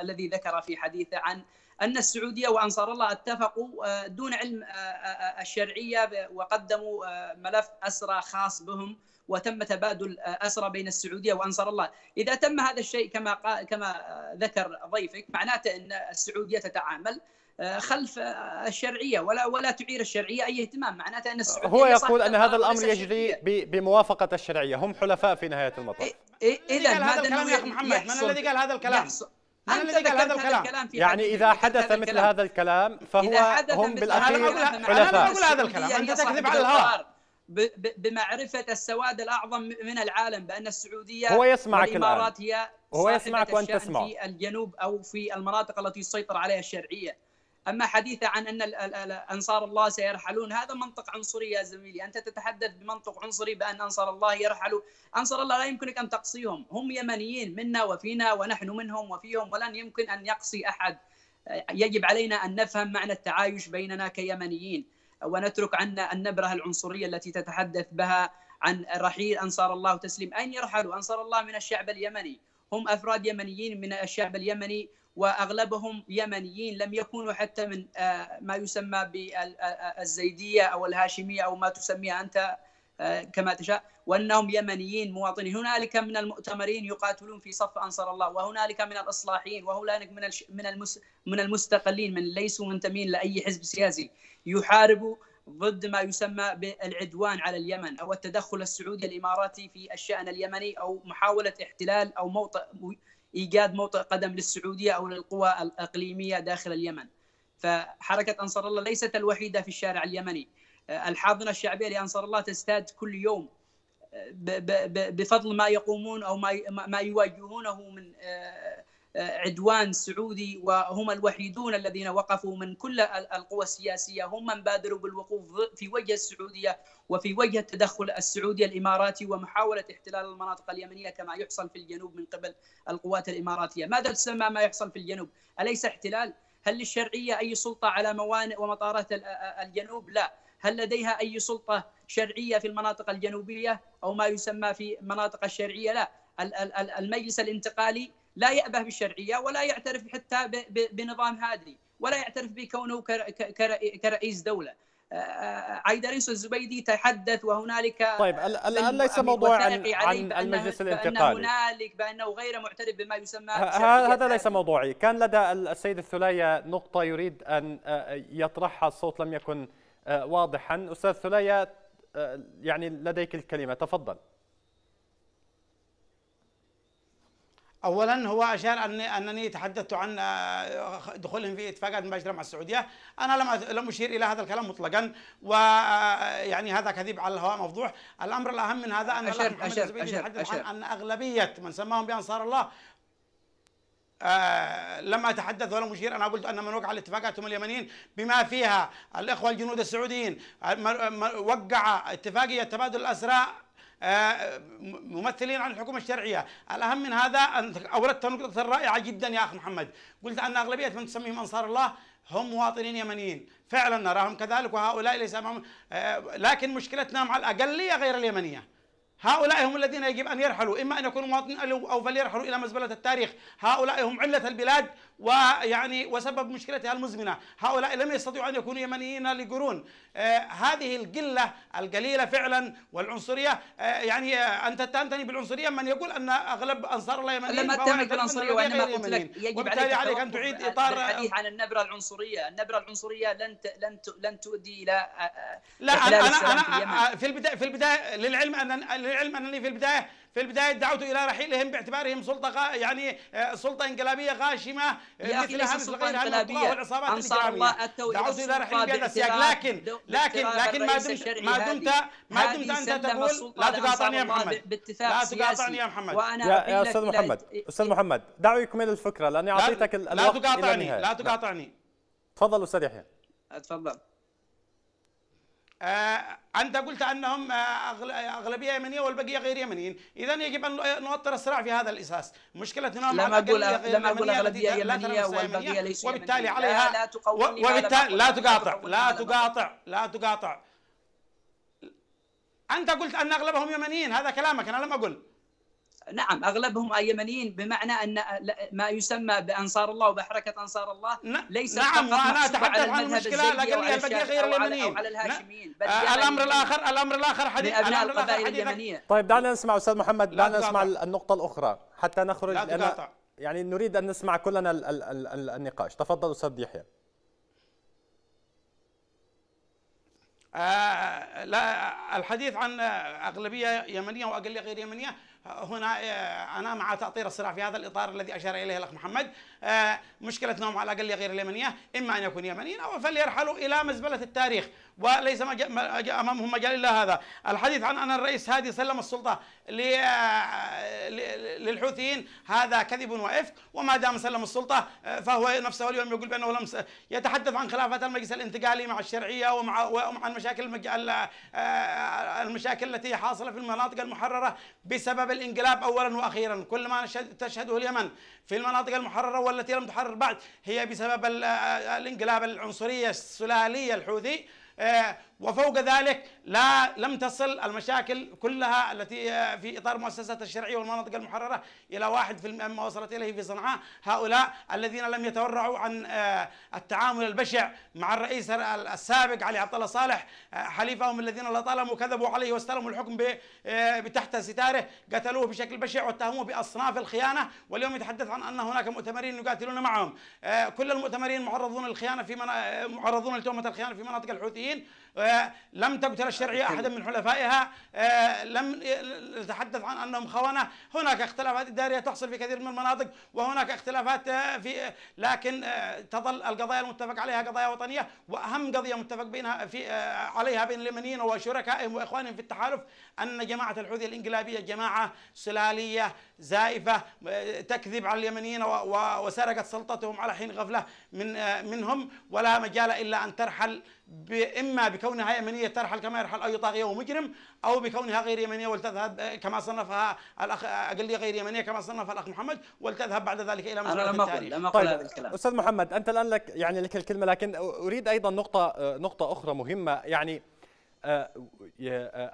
B: الذي ذكر في حديثه عن ان السعوديه وانصار الله اتفقوا آه، دون علم آه، آه، الشرعيه وقدموا ملف اسرى خاص بهم وتم تبادل اسرى بين السعوديه وانصار الله، اذا تم هذا الشيء كما كما ذكر ضيفك معناته ان السعوديه تتعامل خلف الشرعيه ولا ولا تعير الشرعيه اي اهتمام معناته ان السعوديه هو يقول ان
A: هذا الامر يجري بموافقه الشرعيه هم حلفاء في نهايه المطاف
B: إيه اذا هذا الكلام يا اخ محمد من الذي قال
C: هذا الكلام يحصل
A: يعني الذي لديك هذا الكلام, يعني إذا حدث مثل هذا الكلام فهو هم بالأخير حلفاء أنا أقول هذا الكلام أنت تكذب على الهواء بمعرفة
B: السواد الأعظم من العالم بأن السعودية هو يسمعك الآن هي هو يسمعك وأنت تسمع في الجنوب أو في المناطق التي يسيطر عليها الشرعية اما حديثه عن ان انصار الله سيرحلون هذا منطق عنصري يا زميلي انت تتحدث بمنطق عنصري بان انصار الله يرحلوا انصار الله لا يمكنك ان تقصيهم هم يمنيين منا وفينا ونحن منهم وفيهم ولن يمكن ان يقصي احد يجب علينا ان نفهم معنى التعايش بيننا كيمنيين ونترك عنا النبره العنصريه التي تتحدث بها عن رحيل انصار الله تسليم اين يرحلوا انصار الله من الشعب اليمني هم افراد يمنيين من الشعب اليمني واغلبهم يمنيين لم يكونوا حتى من آه، ما يسمى بالزيديه او الهاشميه او ما تسميها انت آه، كما تشاء وانهم يمنيين مواطنين هنالك من المؤتمرين يقاتلون في صف انصر الله وهنالك من الاصلاحيين وهنالك من من من المستقلين من ليسوا منتمين لاي حزب سياسي يحاربوا ضد ما يسمى بالعدوان على اليمن او التدخل السعودي الاماراتي في الشان اليمني او محاوله احتلال او موطئ ايجاد موطئ قدم للسعوديه او للقوى الاقليميه داخل اليمن. فحركه انصار الله ليست الوحيده في الشارع اليمني. آه، الحاضنه الشعبيه لانصار الله تزداد كل يوم آه، بفضل ما يقومون او ما ما يواجهونه من آه، عدوان سعودي وهم الوحيدون الذين وقفوا من كل القوى السياسية هم من بادروا بالوقوف في وجه السعودية وفي وجه التدخل السعودي الإماراتي ومحاولة احتلال المناطق اليمنية كما يحصل في الجنوب من قبل القوات الإماراتية ماذا تسمى ما يحصل في الجنوب أليس احتلال؟ هل للشرعية أي سلطة على موانئ ومطارات الجنوب؟ لا هل لديها أي سلطة شرعية في المناطق الجنوبية أو ما يسمى في مناطق الشرعية؟ لا المجلس الانتقالي لا يأبه بالشرعيه ولا يعترف حتى بنظام هادي ولا يعترف بكونه كرئيس دوله آه، آه، عيدريس الزبيدي تحدث وهنالك طيب الان ليس موضوع عن, عن المجلس الانتقالي بأن هنالك بانه غير معترف بما يسمى هذا ليس
A: موضوعي كان لدى السيد الثلاية نقطة يريد أن آه، يطرحها الصوت لم يكن واضحا أستاذ ثلاية يعني لديك الكلمة تفضل اولا هو
C: اشار أن انني تحدثت عن آه، دخولهم في اتفاقات مباشره مع السعوديه، انا لم لم اشير الى هذا الكلام مطلقا ويعني آه، هذا كذب على الهواء مفضوح، الامر الاهم من هذا ان أشار أشار أشار أشار عن ان اغلبيه من سماهم بانصار الله آه لم اتحدث ولا مشير انا قلت ان من وقع الاتفاقات هم اليمنيين بما فيها الاخوه الجنود السعوديين آه، وقع اتفاقيه تبادل الاسرى آه، ممثلين عن الحكومه الشرعيه الاهم من هذا ان اوردت نقطه رائعه جدا يا اخ محمد قلت ان اغلبيه من تسميهم انصار الله هم مواطنين يمنيين فعلا نراهم كذلك وهؤلاء ليس معهم آه، لكن مشكلتنا مع الاقليه غير اليمنيه هؤلاء هم الذين يجب ان يرحلوا اما ان يكونوا مواطنين او فليرحلوا الى مزبله التاريخ هؤلاء هم عله البلاد ويعني وسبب مشكلتها المزمنة هؤلاء لم يستطيعوا أن يكونوا يمنيين لقرون آه هذه القلة القليلة فعلا والعنصرية آه يعني آه، أنت تنتني بالعنصرية من يقول أن أغلب أنصار الله يمنيين لم أتهم بالعنصرية وانما قلت لك يجب عليك, عليك أن تعيد إطار الحديث عن
B: النبرة العنصرية النبرة العنصرية لن ت... لن ت... لن تؤدي إلى آه، آه، لا أنا أنا في, في البداية في البداية للعلم
C: أن للعلم أنني في البداية في البداية دعوته إلى رحيلهم باعتبارهم سلطة يعني آه، سلطة انقلابية غاشمة مثل هذه ليس سلطة انقلابية أنصار الله دعوته إلى رحيلهم بهذا السياق لكن لكن لكن ما دمت ما دمت ما دمت أنت تقول لا تقاطعني يا محمد لا تقاطعني يا محمد وأنا يا أستاذ محمد
A: أستاذ محمد دعوا يكمل الفكرة لأني أعطيتك الوقت لا تقاطعني لا نعم. تقاطعني تفضل أستاذ يحيى
C: تفضل آه، أنت قلت أنهم آه، أغلبية يمنية والبقية غير يمنيين إذا يجب أن نوتر الصراع في هذا الأساس مشكلة هنا لم أقول لم أقول أغلبية يمنية والبقية ليس وبالتالي عليها لا تقاطع لا تقاطع لا تقاطع لا تقاطع أنت قلت أن أغلبهم
B: يمنيين هذا كلامك أنا لم أقل نعم اغلبهم يمنيين بمعنى ان ما يسمى بانصار الله وبحركه انصار الله ليس نعم وانا اتحدث عن المشكله
C: الاقليه البقيه غير اليمنيين على نعم. الهاشميين آه، الامر الاخر
B: الامر الاخر
A: حديث ابناء القبائل اليمنيه طيب دعنا نسمع استاذ محمد دعنا نسمع النقطه الاخرى حتى نخرج لا يعني نريد ان نسمع كلنا الـ الـ الـ النقاش تفضل استاذ يحيى
C: آه لا الحديث عن اغلبيه يمنيه واقليه غير يمنيه هنا آه، أنا مع تأطير الصراع في هذا الإطار الذي أشار إليه الأخ محمد آه، مشكله نوم على الاقل غير اليمنيه اما ان يكون يمنيا او فليرحلوا الى مزبله التاريخ وليس امامهم مجال الا هذا الحديث عن ان الرئيس هادي سلم السلطه للحوثيين هذا كذب وافك وما دام سلم السلطه آه، فهو نفسه اليوم يقول بانه لم يتحدث عن خلافه المجلس الانتقالي مع الشرعيه ومع ومع المشاكل آه، المشاكل التي حاصله في المناطق المحرره بسبب الانقلاب اولا واخيرا كل ما تشهده اليمن في المناطق المحرره والتي لم تحرر بعد هي بسبب الانقلاب العنصرية السلالية الحوثي آه، وفوق ذلك لا لم تصل المشاكل كلها التي في إطار المؤسسات الشرعية والمناطق المحررة إلى واحد في المئة مما وصلت إليه في صنعاء هؤلاء الذين لم يتورعوا عن آه، التعامل البشع مع الرئيس السابق علي عبد الله صالح آه، حليفهم الذين لطالما كذبوا عليه واستلموا الحكم آه، بتحت ستاره قتلوه بشكل بشع واتهموه بأصناف الخيانة واليوم يتحدث عن أن هناك مؤتمرين يقاتلون معهم كل المؤتمرين معرضون للخيانة في معرضون لتهمة الخيانة في مناطق الحوثيين آه، لم تقتل الشرعية أحدا من حلفائها آه، لم نتحدث عن أنهم خونة هناك اختلافات إدارية تحصل في كثير من المناطق وهناك اختلافات آه، في لكن تظل القضايا المتفق عليها قضايا وطنية وأهم قضية متفق بينها في عليها بين اليمنيين وشركائهم وإخوانهم في التحالف أن جماعة الحوثي الإنقلابية جماعة سلالية زائفة تكذب على اليمنيين وسرقت سلطتهم على حين غفلة من منهم ولا مجال إلا أن ترحل إما بكونها يمنية ترحل كما يرحل أي طاغية ومجرم أو بكونها غير يمنية ولتذهب آه، كما صنفها الأخ آه، أقلية غير يمنية كما صنفها الأخ محمد ولتذهب بعد ذلك إلى أنا لم أقل لم أقل هذا الكلام
A: أستاذ محمد أنت الآن لك يعني لك الكلمة لكن أريد أيضا نقطة آه، نقطة أخرى مهمة يعني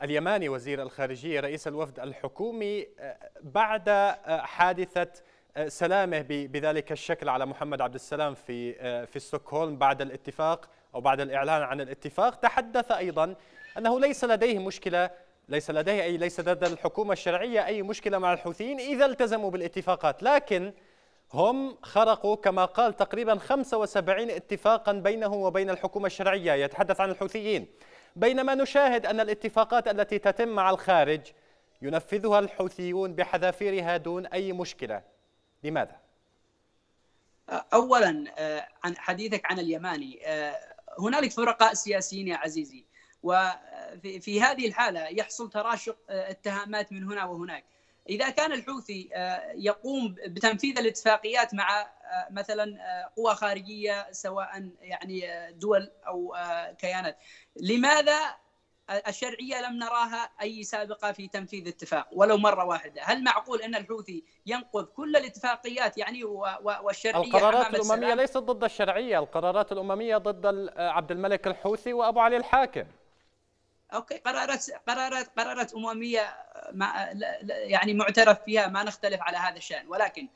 A: اليماني وزير الخارجية رئيس الوفد الحكومي بعد حادثة سلامه بذلك الشكل على محمد عبد السلام في في ستوكهولم بعد الاتفاق أو بعد الإعلان عن الاتفاق تحدث أيضا أنه ليس لديه مشكلة ليس لديه أي ليس لدى الحكومة الشرعية أي مشكلة مع الحوثيين إذا التزموا بالاتفاقات لكن هم خرقوا كما قال تقريبا 75 اتفاقا بينهم وبين الحكومة الشرعية يتحدث عن الحوثيين بينما نشاهد أن الاتفاقات التي تتم مع الخارج ينفذها الحوثيون بحذافيرها دون أي مشكلة لماذا؟ أولا آه، عن حديثك عن اليماني آه، هنالك
B: فرقاء سياسيين يا عزيزي وفي في هذه الحاله يحصل تراشق آه، اتهامات من هنا وهناك اذا كان الحوثي آه، يقوم بتنفيذ الاتفاقيات مع آه، مثلا قوى خارجيه سواء يعني دول او كيانات لماذا الشرعيه لم نراها اي سابقه في تنفيذ اتفاق ولو مره واحده، هل معقول ان الحوثي ينقض كل الاتفاقيات يعني والشرعيه القرارات الامميه ليست
A: ضد الشرعيه، القرارات الامميه ضد عبد الملك الحوثي وابو علي الحاكم.
B: اوكي قرارات قرارات قرارات امميه ما يعني معترف فيها ما نختلف على هذا الشان ولكن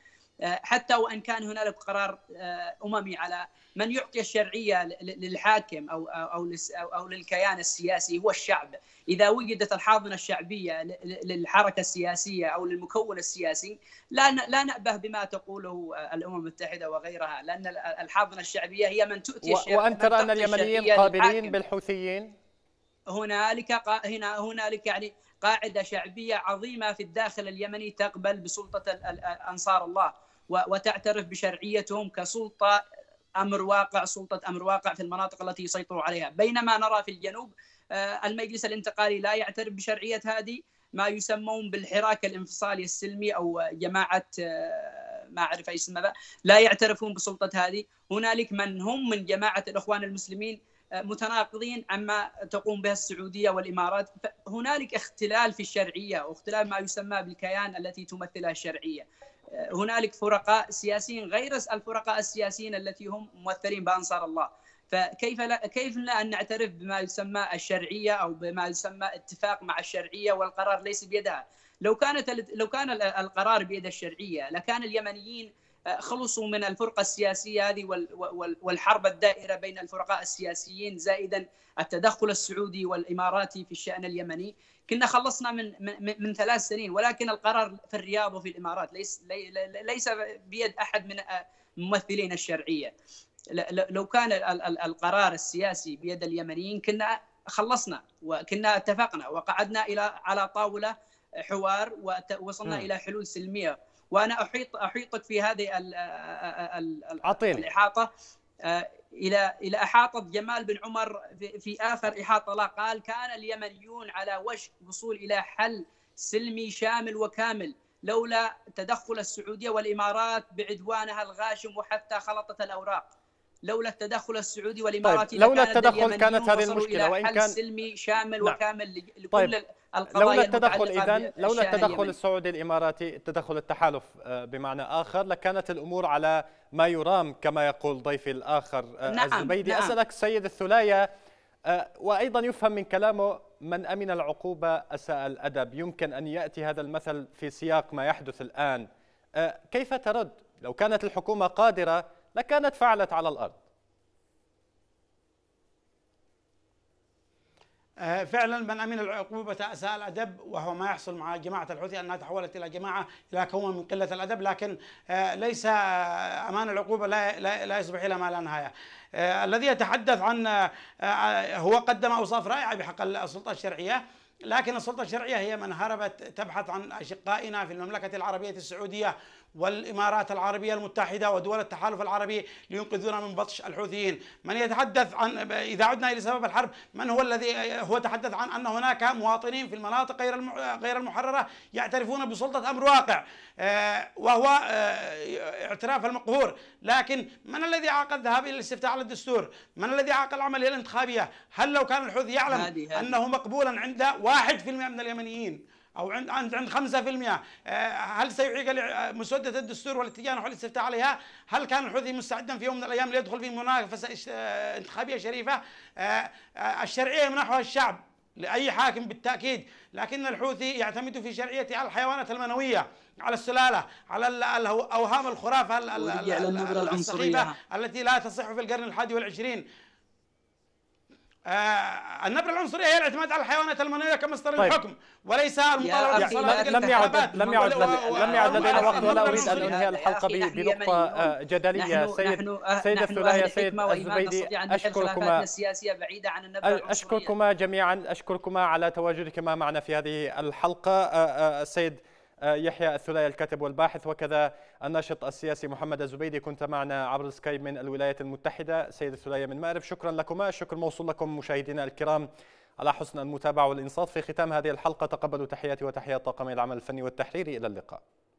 B: آه، حتى وان كان هنالك قرار آه، اممي على من يعطي الشرعيه للحاكم او او او للكيان السياسي هو الشعب، اذا وجدت الحاضنه الشعبيه للحركه السياسيه او للمكون السياسي لا لا نأبه بما تقوله آه، الامم المتحده وغيرها لان الحاضنه الشعبيه هي من تؤتي الشعب وان ترى ان اليمنيين قابلين
A: بالحوثيين؟
B: هنالك هنا هنالك يعني قاعده شعبيه عظيمه في الداخل اليمني تقبل بسلطه انصار الله وتعترف بشرعيتهم كسلطه امر واقع سلطه امر واقع في المناطق التي يسيطروا عليها، بينما نرى في الجنوب آه، المجلس الانتقالي لا يعترف بشرعيه هذه ما يسمون بالحراك الانفصالي السلمي او جماعه آه، ما اعرف اي اسمها لا يعترفون بسلطه هذه، هنالك من هم من جماعه الاخوان المسلمين آه، متناقضين عما تقوم به السعوديه والامارات، هنالك اختلال في الشرعيه واختلال ما يسمى بالكيان التي تمثلها الشرعيه. هنالك فرقاء سياسيين غير الفرقاء السياسيين التي هم ممثلين بانصار الله فكيف لا كيف لا ان نعترف بما يسمى الشرعيه او بما يسمى اتفاق مع الشرعيه والقرار ليس بيدها لو كانت لو كان القرار بيد الشرعيه لكان اليمنيين آه، خلصوا من الفرقة السياسية هذه والحرب الدائرة بين الفرقاء السياسيين زائدا التدخل السعودي والإماراتي في الشأن اليمني كنا خلصنا من من, من ثلاث سنين ولكن القرار في الرياض وفي الامارات ليس ليس بيد احد من ممثلين الشرعيه لو كان القرار السياسي بيد اليمنيين كنا خلصنا وكنا اتفقنا وقعدنا الى على طاوله حوار ووصلنا الى حلول سلميه وانا احيط احيطك في هذه الاحاطه آه، الى الى احاطه جمال بن عمر في اخر احاطه له قال كان اليمنيون على وشك الوصول الى حل سلمي شامل وكامل لولا تدخل السعوديه والامارات بعدوانها الغاشم وحتى خلطت الاوراق لولا التدخل السعودي والاماراتي طيب لولا التدخل كانت هذه المشكله وان كان سلمي شامل نعم. وكامل لكل طيب. لولا التدخل اذا لولا التدخل السعودي
A: الاماراتي تدخل التحالف آه، بمعنى اخر لكانت الامور على ما يرام كما يقول ضيفي الاخر آه، نعم الزبيدي نعم. اسالك سيد الثلايا آه، وايضا يفهم من كلامه من امن العقوبه اساء الادب يمكن ان ياتي هذا المثل في سياق ما يحدث الان كيف ترد لو كانت الحكومه قادره لكانت فعلت على الارض
C: آه، فعلا من امن العقوبه اساء الادب وهو ما يحصل مع جماعه الحوثي انها تحولت الى جماعه الى كون من قله الادب لكن آه، ليس آه، امان العقوبه لا لا يصبح الى ما لا نهايه. الذي يتحدث عن هو قدم اوصاف رائعه بحق السلطه الشرعيه لكن السلطه الشرعيه هي من هربت تبحث عن اشقائنا في المملكه العربيه السعوديه والإمارات العربية المتحدة ودول التحالف العربي لينقذونا من بطش الحوثيين من يتحدث عن إذا عدنا إلى سبب الحرب من هو الذي هو تحدث عن أن هناك مواطنين في المناطق غير غير المحررة يعترفون بسلطة أمر واقع آه، وهو آه، اعتراف المقهور لكن من الذي عاقد الذهاب إلى الاستفتاء على الدستور من الذي عاقد العملية الانتخابية هل لو كان الحوثي يعلم أنه مقبولا عند 1% من اليمنيين او عند عند عند 5% آه، هل سيعيق آه، مسوده الدستور والاتجاه نحو الاستفتاء عليها؟ هل كان الحوثي مستعدا في يوم من الايام ليدخل في منافسه آه، انتخابيه شريفه؟ الشرعيه يمنحها الشعب لاي حاكم بالتاكيد لكن الحوثي يعتمد في شرعيته على الحيوانات المنويه على السلاله على الاوهام الخرافه السخيفه التي لا تصح في القرن الحادي والعشرين آه، النبره العنصريه هي الاعتماد على الحيوانات المنويه كمصدر طيب. الحكم وليس المطالبه يعني لم يعد لم يعد لم يعد لدينا وقت ولا اريد ان انهي الحلقه بنقطه
A: آه، جدليه سيد سيد يا سيد الزبيدي اشكركما اشكركما جميعا اشكركما على تواجدكما معنا في هذه الحلقه السيد آه، آه، يحيى الثلاي الكاتب والباحث وكذا الناشط السياسي محمد الزبيدي كنت معنا عبر سكايب من الولايات المتحدة سيد الثريا من مأرب شكرا لكما الشكر موصول لكم مشاهدينا الكرام على حسن المتابعة والإنصات في ختام هذه الحلقة تقبلوا تحياتي وتحيات طاقم العمل الفني والتحريري إلى اللقاء